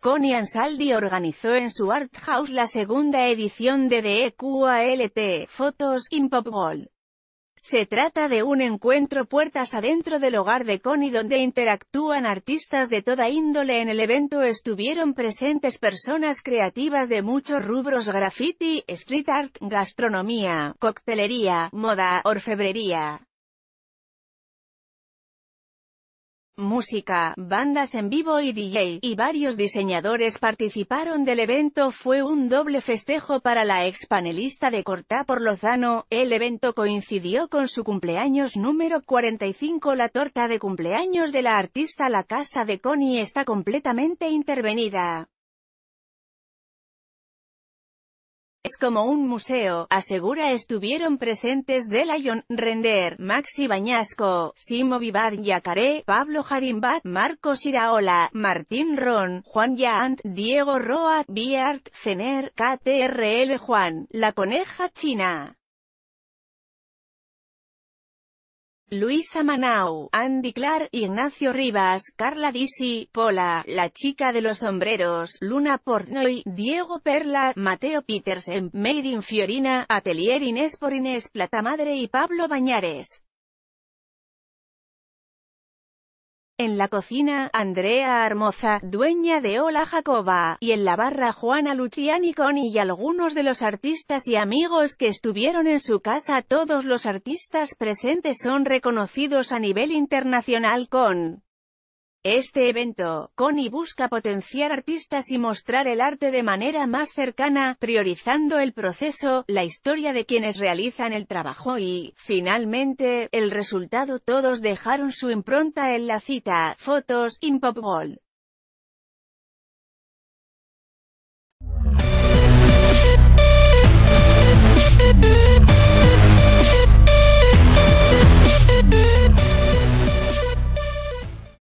Connie Ansaldi organizó en su art house la segunda edición de D.E.Q.A.L.T. E Fotos, in Pop Se trata de un encuentro puertas adentro del hogar de Connie donde interactúan artistas de toda índole. En el evento estuvieron presentes personas creativas de muchos rubros graffiti, street art, gastronomía, coctelería, moda, orfebrería, música, bandas en vivo y DJ, y varios diseñadores participaron del evento fue un doble festejo para la ex panelista de Cortá por Lozano, el evento coincidió con su cumpleaños número 45 la torta de cumpleaños de la artista La Casa de Connie está completamente intervenida. como un museo, asegura estuvieron presentes de Render, Maxi Bañasco, Simo Vivar Yacaré, Pablo Jarimbat, Marcos Iraola, Martín Ron, Juan Yant, Diego Roa, Biart, Cener, KTRL Juan, La Coneja China. Luisa Manau, Andy Clark, Ignacio Rivas, Carla Disi, Pola, La Chica de los Sombreros, Luna Portnoy, Diego Perla, Mateo Petersen, Made in Fiorina, Atelier Inés por Inés Madre y Pablo Bañares. En la cocina, Andrea Armoza, dueña de Hola Jacoba, y en la barra Juana Luciani Coni y algunos de los artistas y amigos que estuvieron en su casa. Todos los artistas presentes son reconocidos a nivel internacional con este evento, Connie busca potenciar artistas y mostrar el arte de manera más cercana, priorizando el proceso, la historia de quienes realizan el trabajo y, finalmente, el resultado todos dejaron su impronta en la cita, fotos, Pop Gold.